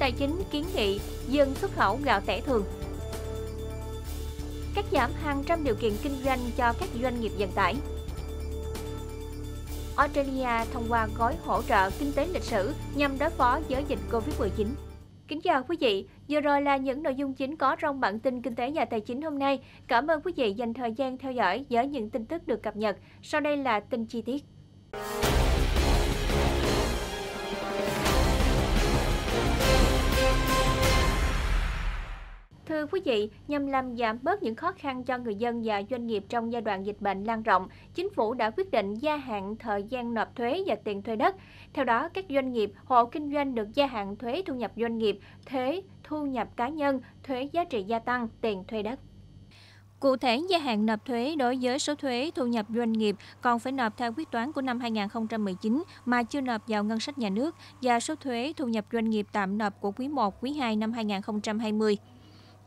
Tài chính kiến nghị dừng xuất khẩu gạo tẻ thường. Cắt giảm hàng trăm điều kiện kinh doanh cho các doanh nghiệp vận tải. Australia thông qua gói hỗ trợ kinh tế lịch sử nhằm đối phó với dịch Covid-19. Kính chào quý vị, vừa rồi là những nội dung chính có trong bản tin kinh tế và tài chính hôm nay. Cảm ơn quý vị dành thời gian theo dõi với những tin tức được cập nhật. Sau đây là tin chi tiết. Thưa quý vị, nhằm làm giảm bớt những khó khăn cho người dân và doanh nghiệp trong giai đoạn dịch bệnh lan rộng, chính phủ đã quyết định gia hạn thời gian nộp thuế và tiền thuê đất. Theo đó, các doanh nghiệp, hộ kinh doanh được gia hạn thuế thu nhập doanh nghiệp, thuế thu nhập cá nhân, thuế giá trị gia tăng, tiền thuê đất. Cụ thể, gia hạn nộp thuế đối với số thuế thu nhập doanh nghiệp còn phải nộp theo quyết toán của năm 2019 mà chưa nộp vào ngân sách nhà nước và số thuế thu nhập doanh nghiệp tạm nộp của quý 1, quý 2 năm 2020.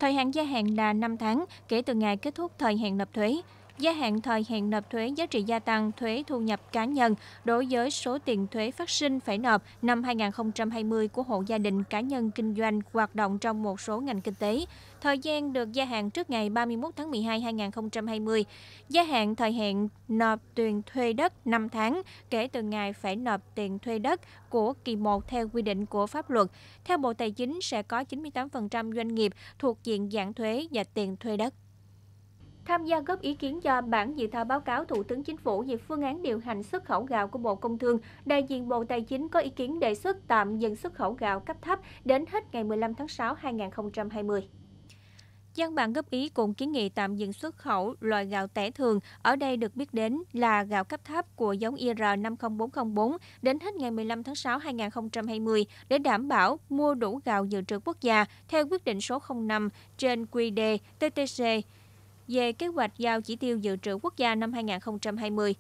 Thời hạn gia hạn là 5 tháng kể từ ngày kết thúc thời hạn nộp thuế gia hạn thời hạn nộp thuế giá trị gia tăng thuế thu nhập cá nhân đối với số tiền thuế phát sinh phải nộp năm 2020 của hộ gia đình cá nhân kinh doanh hoạt động trong một số ngành kinh tế. Thời gian được gia hạn trước ngày 31 tháng 12 2020, gia hạn thời hạn nộp tiền thuê đất 5 tháng kể từ ngày phải nộp tiền thuê đất của kỳ 1 theo quy định của pháp luật. Theo Bộ Tài chính sẽ có 98% doanh nghiệp thuộc diện giảm thuế và tiền thuê đất tham gia góp ý kiến cho bản dự thảo báo cáo Thủ tướng Chính phủ về phương án điều hành xuất khẩu gạo của Bộ Công Thương, đại diện Bộ Tài chính có ý kiến đề xuất tạm dừng xuất khẩu gạo cấp thấp đến hết ngày 15 tháng 6 2020. Văn bản góp ý cũng kiến nghị tạm dừng xuất khẩu loại gạo tẻ thường, ở đây được biết đến là gạo cấp thấp của giống IR50404 đến hết ngày 15 tháng 6 2020 để đảm bảo mua đủ gạo dự trữ quốc gia theo quyết định số 05 trên QD TTC về kế hoạch giao chỉ tiêu dự trữ quốc gia năm 2020.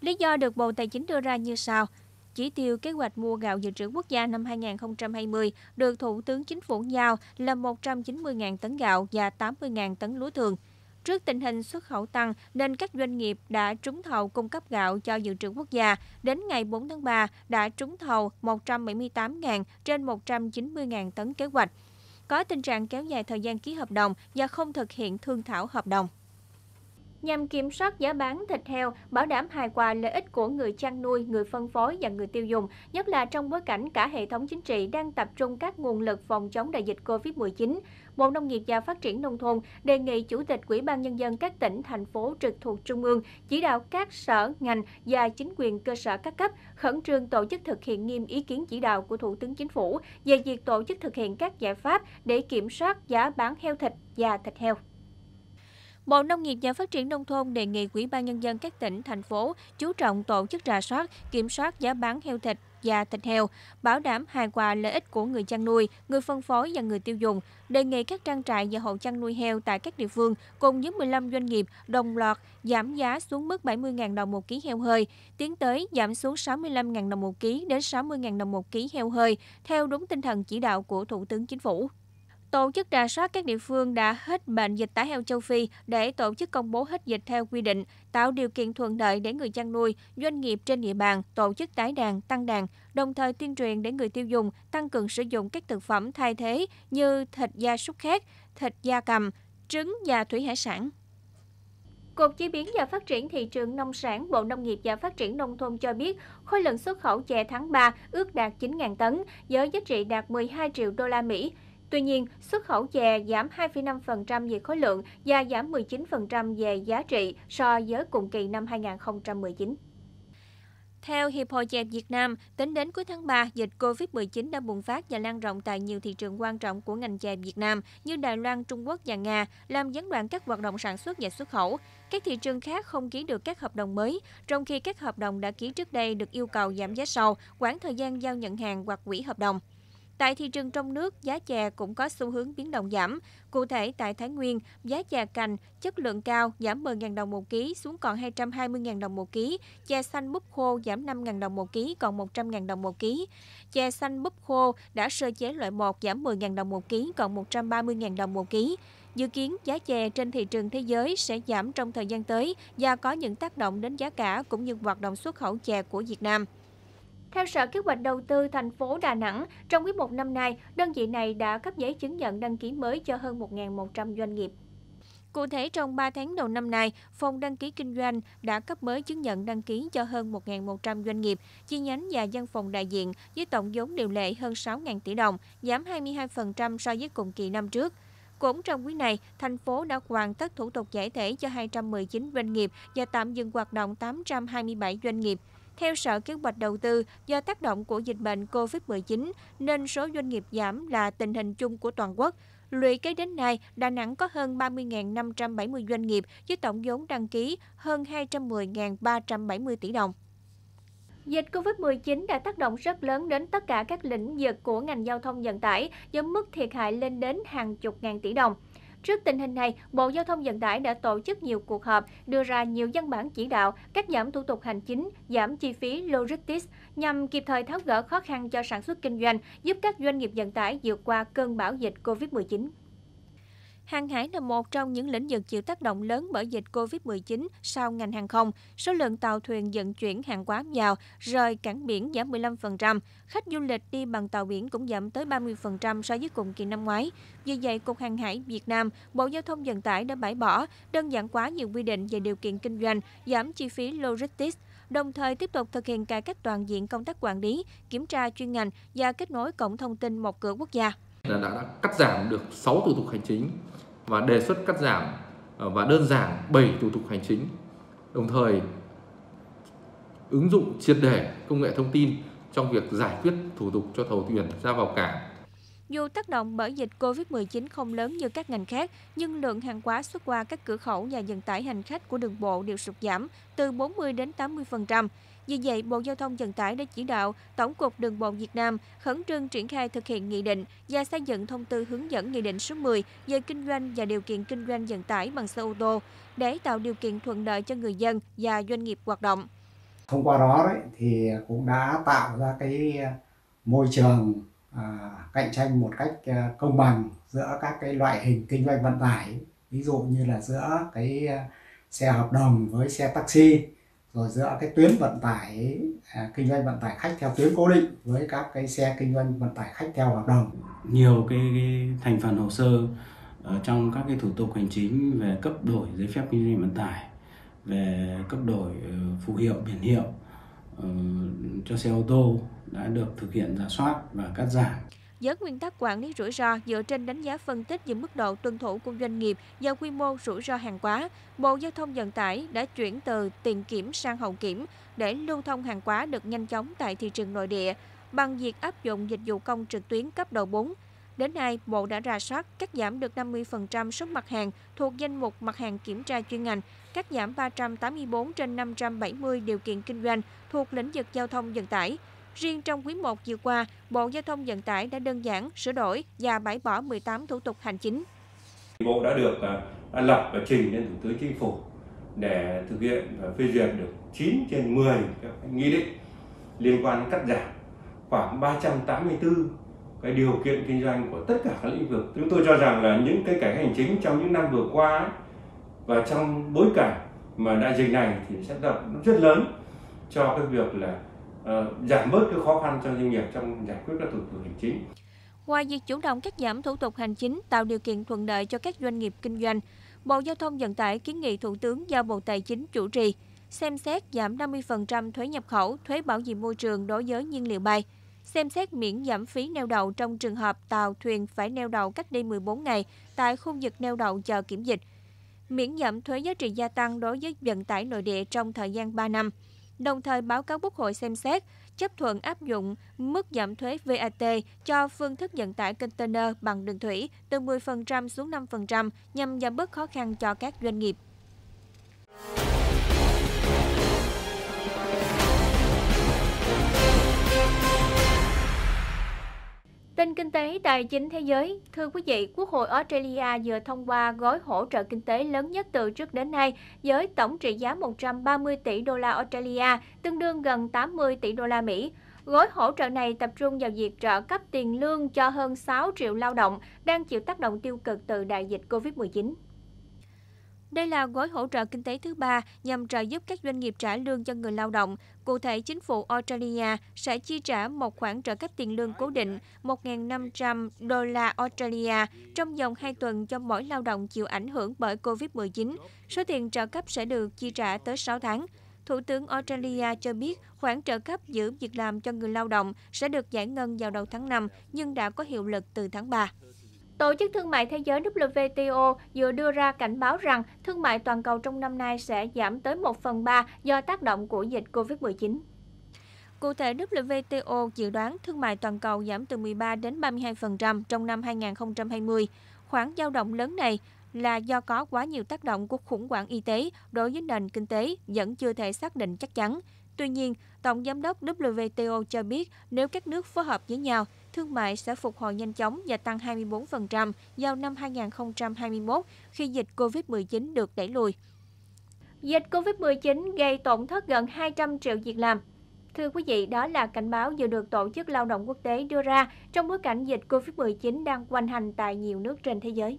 Lý do được Bộ Tài chính đưa ra như sau. Chỉ tiêu kế hoạch mua gạo dự trữ quốc gia năm 2020 được Thủ tướng Chính phủ giao là 190.000 tấn gạo và 80.000 tấn lúa thường. Trước tình hình xuất khẩu tăng nên các doanh nghiệp đã trúng thầu cung cấp gạo cho dự trữ quốc gia. Đến ngày 4 tháng 3 đã trúng thầu 178.000 trên 190.000 tấn kế hoạch có tình trạng kéo dài thời gian ký hợp đồng và không thực hiện thương thảo hợp đồng nhằm kiểm soát giá bán thịt heo, bảo đảm hài hòa lợi ích của người chăn nuôi, người phân phối và người tiêu dùng, nhất là trong bối cảnh cả hệ thống chính trị đang tập trung các nguồn lực phòng chống đại dịch COVID-19. Bộ Nông nghiệp và Phát triển Nông thôn đề nghị Chủ tịch Ủy ban Nhân dân các tỉnh, thành phố trực thuộc Trung ương chỉ đạo các sở, ngành và chính quyền cơ sở các cấp khẩn trương tổ chức thực hiện nghiêm ý kiến chỉ đạo của Thủ tướng Chính phủ về việc tổ chức thực hiện các giải pháp để kiểm soát giá bán heo thịt và thịt heo. Bộ Nông nghiệp và Phát triển Nông thôn đề nghị Ủy ban Nhân dân các tỉnh, thành phố chú trọng tổ chức rà soát, kiểm soát giá bán heo thịt và thịt heo, bảo đảm hài hòa lợi ích của người chăn nuôi, người phân phối và người tiêu dùng. Đề nghị các trang trại và hộ chăn nuôi heo tại các địa phương cùng với 15 doanh nghiệp đồng loạt giảm giá xuống mức 70.000 đồng một ký heo hơi, tiến tới giảm xuống 65.000 đồng một ký đến 60.000 đồng một ký heo hơi, theo đúng tinh thần chỉ đạo của Thủ tướng Chính phủ tổ chức rà soát các địa phương đã hết bệnh dịch tả heo châu Phi để tổ chức công bố hết dịch theo quy định, tạo điều kiện thuận lợi để người chăn nuôi, doanh nghiệp trên địa bàn tổ chức tái đàn, tăng đàn, đồng thời tuyên truyền để người tiêu dùng tăng cường sử dụng các thực phẩm thay thế như thịt da súc khác, thịt da cầm, trứng và thủy hải sản. Cục Chế biến và Phát triển Thị trường Nông sản Bộ Nông nghiệp và Phát triển Nông thôn cho biết, khối lượng xuất khẩu chè tháng 3 ước đạt 9.000 tấn, với giá trị đạt 12 triệu đô la Mỹ. Tuy nhiên, xuất khẩu chè giảm 2,5% về khối lượng và giảm 19% về giá trị so với cùng kỳ năm 2019. Theo Hiệp hội chè Việt Nam, tính đến cuối tháng 3, dịch COVID-19 đã bùng phát và lan rộng tại nhiều thị trường quan trọng của ngành chè Việt Nam như Đài Loan, Trung Quốc và Nga, làm gián đoạn các hoạt động sản xuất và xuất khẩu. Các thị trường khác không ký được các hợp đồng mới, trong khi các hợp đồng đã ký trước đây được yêu cầu giảm giá sau, quãng thời gian giao nhận hàng hoặc quỹ hợp đồng. Tại thị trường trong nước, giá chè cũng có xu hướng biến động giảm. Cụ thể, tại Thái Nguyên, giá chè cành chất lượng cao giảm 10.000 đồng một ký xuống còn 220.000 đồng một ký. Chè xanh búp khô giảm 5.000 đồng một ký còn 100.000 đồng một ký. Chè xanh búp khô đã sơ chế loại 1 giảm 10.000 đồng một ký còn 130.000 đồng một ký. Dự kiến giá chè trên thị trường thế giới sẽ giảm trong thời gian tới và có những tác động đến giá cả cũng như hoạt động xuất khẩu chè của Việt Nam. Theo Sở Kế hoạch Đầu tư thành phố Đà Nẵng, trong quý một năm nay, đơn vị này đã cấp giấy chứng nhận đăng ký mới cho hơn 1.100 doanh nghiệp. Cụ thể, trong 3 tháng đầu năm nay, Phòng Đăng ký Kinh doanh đã cấp mới chứng nhận đăng ký cho hơn 1.100 doanh nghiệp, chi nhánh và văn phòng đại diện với tổng vốn điều lệ hơn 6.000 tỷ đồng, giảm 22% so với cùng kỳ năm trước. Cũng trong quý này, thành phố đã hoàn tất thủ tục giải thể cho 219 doanh nghiệp và tạm dừng hoạt động 827 doanh nghiệp. Theo Sở Kế hoạch Đầu tư, do tác động của dịch bệnh COVID-19 nên số doanh nghiệp giảm là tình hình chung của toàn quốc. Lũy kế đến nay, Đà Nẵng có hơn 30.570 doanh nghiệp với tổng vốn đăng ký hơn 210.370 tỷ đồng. Dịch COVID-19 đã tác động rất lớn đến tất cả các lĩnh vực của ngành giao thông vận tải, với mức thiệt hại lên đến hàng chục ngàn tỷ đồng. Trước tình hình này, Bộ Giao thông Vận tải đã tổ chức nhiều cuộc họp, đưa ra nhiều văn bản chỉ đạo, cắt giảm thủ tục hành chính, giảm chi phí logistics nhằm kịp thời tháo gỡ khó khăn cho sản xuất kinh doanh, giúp các doanh nghiệp vận tải vượt qua cơn bão dịch COVID-19. Hàng hải là một trong những lĩnh vực chịu tác động lớn bởi dịch COVID-19 sau ngành hàng không. Số lượng tàu thuyền vận chuyển hàng hóa vào, rời cảng biển giảm 15%. Khách du lịch đi bằng tàu biển cũng giảm tới 30% so với cùng kỳ năm ngoái. Vì vậy, Cục Hàng hải Việt Nam, Bộ Giao thông Vận tải đã bãi bỏ, đơn giản quá nhiều quy định về điều kiện kinh doanh, giảm chi phí logistics đồng thời tiếp tục thực hiện cải cách toàn diện công tác quản lý, kiểm tra chuyên ngành và kết nối cổng thông tin một cửa quốc gia là đã, đã cắt giảm được 6 thủ tục hành chính và đề xuất cắt giảm ờ, và đơn giản 7 thủ tục hành chính. Đồng thời ứng dụng triệt để công nghệ thông tin trong việc giải quyết thủ tục cho tàu thuyền ra vào cảng. Dù tác động bởi dịch COVID-19 không lớn như các ngành khác, nhưng lượng hàng hóa xuất qua các cửa khẩu và vận tải hành khách của đường bộ đều sụt giảm từ 40 đến 80%. Vì vậy, Bộ Giao thông Vận tải đã chỉ đạo Tổng cục Đường bộ Việt Nam khẩn trương triển khai thực hiện nghị định và xây dựng thông tư hướng dẫn nghị định số 10 về kinh doanh và điều kiện kinh doanh vận tải bằng xe ô tô để tạo điều kiện thuận lợi cho người dân và doanh nghiệp hoạt động. Thông qua đó đấy, thì cũng đã tạo ra cái môi trường à, cạnh tranh một cách à, công bằng giữa các cái loại hình kinh doanh vận tải ví dụ như là giữa cái à, xe hợp đồng với xe taxi rồi giữa cái tuyến vận tải à, kinh doanh vận tải khách theo tuyến cố định với các cái xe kinh doanh vận tải khách theo hợp đồng nhiều cái, cái thành phần hồ sơ ở trong các cái thủ tục hành chính về cấp đổi giấy phép kinh doanh vận tải về cấp đổi ờ, phù hiệu biển hiệu uh, cho xe ô tô đã được thực hiện giả soát và cắt giảm với nguyên tắc quản lý rủi ro dựa trên đánh giá phân tích về mức độ tuân thủ của doanh nghiệp và quy mô rủi ro hàng hóa, Bộ Giao thông Vận tải đã chuyển từ tiền kiểm sang hậu kiểm để lưu thông hàng hóa được nhanh chóng tại thị trường nội địa bằng việc áp dụng dịch vụ công trực tuyến cấp độ 4. Đến nay, Bộ đã rà soát cắt giảm được 50% số mặt hàng thuộc danh mục mặt hàng kiểm tra chuyên ngành, cắt giảm 384 trên 570 điều kiện kinh doanh thuộc lĩnh vực giao thông vận tải, Riêng trong quý 1 vừa qua, Bộ Giao thông Vận tải đã đơn giản, sửa đổi và bãi bỏ 18 thủ tục hành chính. Bộ đã được à, đã lập và trình lên Thủ tướng Chính phủ để thực hiện và phê duyệt được 9 trên 10 các nghị định liên quan cắt giảm khoảng 384 cái điều kiện kinh doanh của tất cả các lĩnh vực. Chúng tôi cho rằng là những cái cải hành chính trong những năm vừa qua và trong bối cảnh mà đại dịch này thì sẽ tác động rất lớn cho cái việc là Ờ, giảm bớt cái khó khăn cho doanh nghiệp trong giải quyết các thủ tục hành chính. Ngoài việc chủ động cắt giảm thủ tục hành chính tạo điều kiện thuận lợi cho các doanh nghiệp kinh doanh, Bộ Giao thông Vận tải kiến nghị Thủ tướng giao Bộ Tài chính chủ trì xem xét giảm 50% thuế nhập khẩu, thuế bảo vệ môi trường đối với nhiên liệu bay, xem xét miễn giảm phí neo đậu trong trường hợp tàu thuyền phải neo đậu cách đây 14 ngày tại khu vực neo đậu chờ kiểm dịch, miễn giảm thuế giá trị gia tăng đối với vận tải nội địa trong thời gian 3 năm đồng thời báo cáo Quốc hội xem xét, chấp thuận áp dụng mức giảm thuế VAT cho phương thức vận tải container bằng đường thủy từ 10% xuống 5% nhằm giảm bớt khó khăn cho các doanh nghiệp. Tin kinh tế tài chính thế giới, thưa quý vị, Quốc hội Australia vừa thông qua gói hỗ trợ kinh tế lớn nhất từ trước đến nay với tổng trị giá 130 tỷ đô la Australia, tương đương gần 80 tỷ đô la Mỹ. Gói hỗ trợ này tập trung vào việc trợ cấp tiền lương cho hơn 6 triệu lao động đang chịu tác động tiêu cực từ đại dịch COVID-19. Đây là gói hỗ trợ kinh tế thứ ba nhằm trợ giúp các doanh nghiệp trả lương cho người lao động. Cụ thể, chính phủ Australia sẽ chi trả một khoản trợ cấp tiền lương cố định 1.500 đô la Australia trong vòng 2 tuần cho mỗi lao động chịu ảnh hưởng bởi COVID-19. Số tiền trợ cấp sẽ được chi trả tới 6 tháng. Thủ tướng Australia cho biết khoản trợ cấp giữ việc làm cho người lao động sẽ được giải ngân vào đầu tháng 5 nhưng đã có hiệu lực từ tháng 3. Tổ chức Thương mại Thế giới WTO vừa đưa ra cảnh báo rằng thương mại toàn cầu trong năm nay sẽ giảm tới 1 phần 3 do tác động của dịch COVID-19. Cụ thể, WTO dự đoán thương mại toàn cầu giảm từ 13 đến 32% trong năm 2020. Khoảng dao động lớn này là do có quá nhiều tác động của khủng hoảng y tế đối với nền kinh tế vẫn chưa thể xác định chắc chắn. Tuy nhiên, Tổng Giám đốc WTO cho biết nếu các nước phối hợp với nhau thương mại sẽ phục hồi nhanh chóng và tăng 24% vào năm 2021 khi dịch COVID-19 được đẩy lùi. Dịch COVID-19 gây tổn thất gần 200 triệu việc làm. Thưa quý vị, đó là cảnh báo vừa được Tổ chức Lao động Quốc tế đưa ra trong bối cảnh dịch COVID-19 đang quanh hành tại nhiều nước trên thế giới.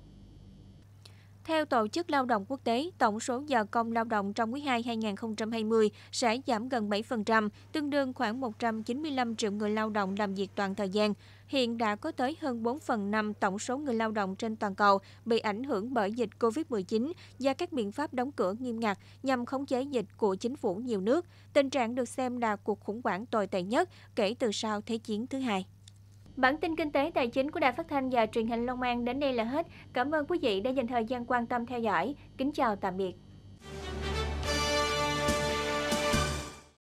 Theo Tổ chức Lao động Quốc tế, tổng số giờ công lao động trong quý 2 2020 sẽ giảm gần 7%, tương đương khoảng 195 triệu người lao động làm việc toàn thời gian. Hiện đã có tới hơn 4 phần 5 tổng số người lao động trên toàn cầu bị ảnh hưởng bởi dịch COVID-19 và các biện pháp đóng cửa nghiêm ngặt nhằm khống chế dịch của chính phủ nhiều nước. Tình trạng được xem là cuộc khủng hoảng tồi tệ nhất kể từ sau Thế chiến thứ hai. Bản tin kinh tế tài chính của Đài Phát thanh và Truyền hình Long An đến đây là hết. Cảm ơn quý vị đã dành thời gian quan tâm theo dõi. Kính chào tạm biệt.